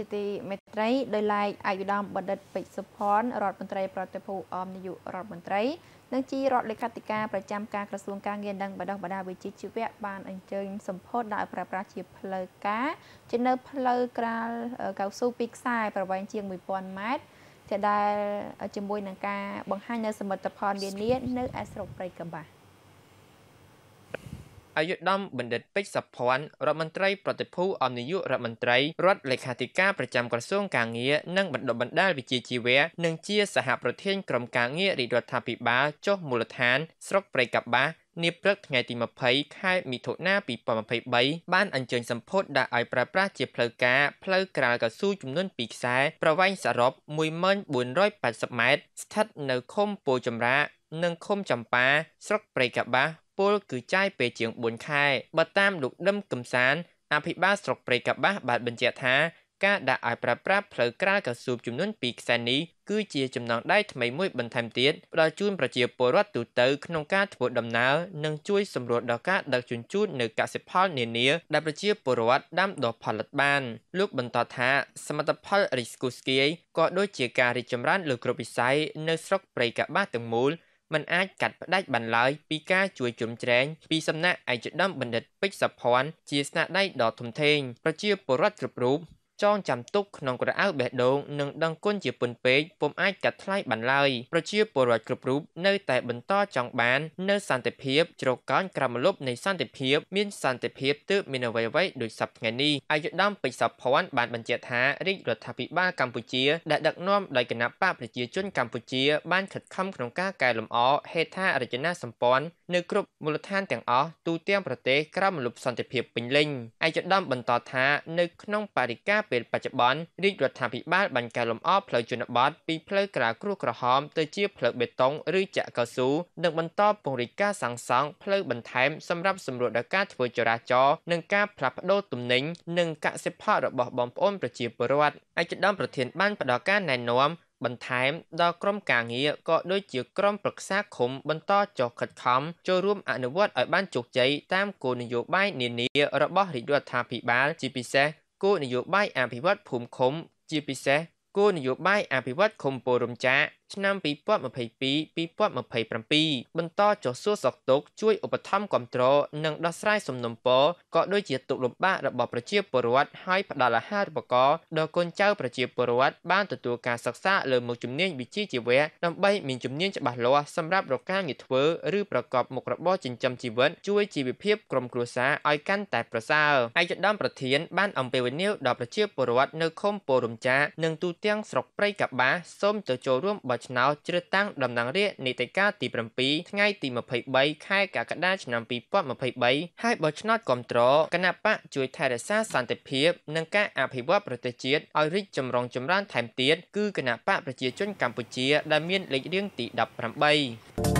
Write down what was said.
ជាទីមេត្រីដោយឡែកអាយុដាមបណ្ឌិតពេជ្រសុផនរដ្ឋមន្ត្រីប្រតិភូអមនាយករដ្ឋមន្ត្រីនិងជារដ្ឋលេខាធិការប្រចាំការក្រសួងការងារនិងបណ្ដុះបណ្ដាលវិជ្ជាជីវៈបានអញ្ជើញសម្ពោធដល់ប្រើប្រាស់ជាផ្លូវការជានៅផ្លូវក្រាលកៅស៊ូពីខ្សែប្រវែងជាង1000ម៉ែត្រដែលជាមួយនឹងការបង្ហាញនៅសមិទ្ធផលនានានៅឯស្រុកព្រៃកបាស់អយុធមបណ្ឌិតពេជ្រសុភ័ណ្ឌរដ្ឋមន្ត្រីប្រតិភូអមនាយករដ្ឋមន្ត្រីរដ្ឋលេខាធិការប្រចាំក្រសួងការងារនិងបណ្ដុះបណ្ដាលវិជ្ជាជីវៈនិងជាសហប្រធានក្រុមការងាររាជរដ្ឋាភិបាលចុះមូលដ្ឋាន ស្រុកព្រៃកប្បាសនាព្រឹកថ្ងៃទី20ខែមិថុនា2023បានអញ្ជើញសម្ពោធដាក់ឲ្យប្រើប្រាស់ជាផ្លូវការផ្លូវក្រាលកស៊ូចំនួន2ខ្សែប្រវែងសរុប1480ម៉ែត្រស្ថិតនៅឃុំពោចម្រានិងឃុំចម្ប៉ាស្រុកព្រៃកបាសពលគឺចាយពេលជាង4ខែបើតាមលោកដឹមកំសានអភិបាលស្រុកព្រៃកបាសបានបញ្ជាក់ថា ការដាក់ឲ្យប្រើប្រាស់ផ្លូវក្រាលកស៊ូបចំនួន2ខ្សែនេះគឺជាចំណងដៃថ្មីមួយបន្ថែមទៀតផ្ដល់ជូនប្រជាពលរដ្ឋទូទៅ ក្នុងការធ្វើដំណើរនិងជួយសម្រួលដល់ការដឹកជញ្ជូននៅកសិផលនានាដែលប្រជាពលរដ្ឋដាំដុះផលិតបាន លោកបន្តថាសមិទ្ធផលរីស្គូស្គីក៏ដូចជាការរីកចម្រើនលើគ្រប់វិស័យនៅ ស្រុកព្រៃកបាសទាំងមូលមិនអាចកាត់ផ្ដាច់បានឡើយពីការជួយជ្រោមជ្រែងពីសំណាក់ឯកឧត្តមបណ្ឌិតពេជ្រសុភ័ណ្ឌជាស្នាដៃដ៏ធំធេងប្រជាពលរដ្ឋគ្រប់រូបចងចាំទុកក្នុងក្រអៅបេះដូងនិងដឹងគុណជាពន់ពេកពុំអាចកាត់ថ្លៃបានឡើយប្រជាពលរដ្ឋគ្រប់រូបនៅតែបន្តចង់បាន នៅសន្តិភាពជ្រកកោនក្រមលប់នៃសន្តិភាព មានសន្តិភាពទើបមានអ្វីអ្វីដូចសប្តាហ៍នេះអាយុដាមពេជ្រសភ័ណ្ឌបានបញ្ជាក់ថារាជរដ្ឋាភិបាលកម្ពុជាដែលដឹកនាំដោយគណៈបកប្រជាជនកម្ពុជា បានខិតខំក្នុងការកែលម្អហេដ្ឋារចនាសម្ព័ន្ធនៅគ្រប់មូលដ្ឋាន ទាំងអស់ទូទាំងប្រទេសក្រោមលុបសន្តិភាពពេញលេញឯកឧត្តមបន្តថា នៅក្នុងបរិការពេលបច្ចុប្បន្នរាជរដ្ឋាភិបាលបានកែលម្អផ្លូវជនបទពីផ្លូវក្រៅគ្រោះក្រហមទៅជាផ្លូវបេតុងឬចាក់កៅស៊ូនិងបន្តពង្រីកការសាងសង់ផ្លូវបន្ថែមសម្រាប់សម្រួលដល់ការធ្វើចរាចរណ៍និងការផ្លាស់ប្តូរទំនិញនិងកសិផលរបស់បងប្អូនប្រជាពលរដ្ឋឯកឧត្តមប្រធានបានផ្ដល់ការណែនាំ បន្ថែមដល់ក្រុមការងារក៏ដូចជា ក្រុមប្រឹក្សាឃុំបន្តចុះខិតខំចូលរួម អនុវត្តឲ្យបានជោគជ័យតាមគោលនយោបាយនានារបស់រាជរដ្ឋាភិបាលជាពិសេសគោលនយោបាយអភិវឌ្ឍភូមិឃុំជាពិសេសគោលនយោបាយអភិវឌ្ឍឃុំពោររំចាកឆ្នាំ2022-2027បន្តចុះសួរសុខទុក្ខជួយឧបត្ថម្ភគាំទ្រនិងដោះស្រាយសំណុំពរក៏ដូចជាទុក្ខលំបាករបស់ប្រជាពលរដ្ឋហើយផ្ដល់អាហារូបករណ៍ដល់កូនចៅប្រជាពលរដ្ឋបានទទួលការសិក្សាលើមុខជំនាញវិជ្ជាជីវៈដើម្បីមានជំនាញច្បាស់លាស់សម្រាប់រកការងារធ្វើឬប្រកបមុខរបរចិញ្ចឹមជីវិតជួយជីវភាពក្រុមគ្រួសារឲ្យកាន់តែប្រសើរឯកឧត្តមប្រធាន បានអំពាវនាវដល់ប្រជាពលរដ្ឋនៅឃុំពោរំចានិងទូទាំងស្រុកព្រៃកបាសូមទៅចូលរួមបោះឆ្នោតជ្រើសតាំងតំណាងរាស្ត្រនីតិកាលទី7ថ្ងៃទី23ខែកក្កដាឆ្នាំ2023ហើយបោះឆ្នោតគ្រប់គ្រងគណៈបកជួយថែរក្សាសន្តិភាពនិងការអភិវឌ្ឍប្រទេសជាតិឲ្យរីកចម្រុងចម្រើនថែមទៀតគឺគណៈបកប្រជាជនកម្ពុជាដែលមានលេខរៀងទី18